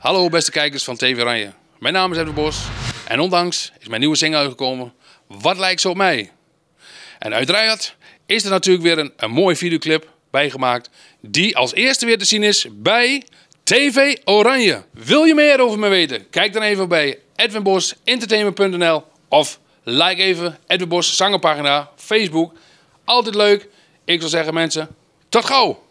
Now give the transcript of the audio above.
Hallo beste kijkers van TV Oranje. Mijn naam is Edwin Bos en ondanks is mijn nieuwe single uitgekomen Wat lijkt ze op mij? En uiteraard is er natuurlijk weer een, een mooie videoclip bijgemaakt die als eerste weer te zien is bij TV Oranje. Wil je meer over me weten? Kijk dan even bij edwinbosentertainment.nl of like even Edwin Bos zangerpagina Facebook. Altijd leuk. Ik zou zeggen mensen, tot gauw!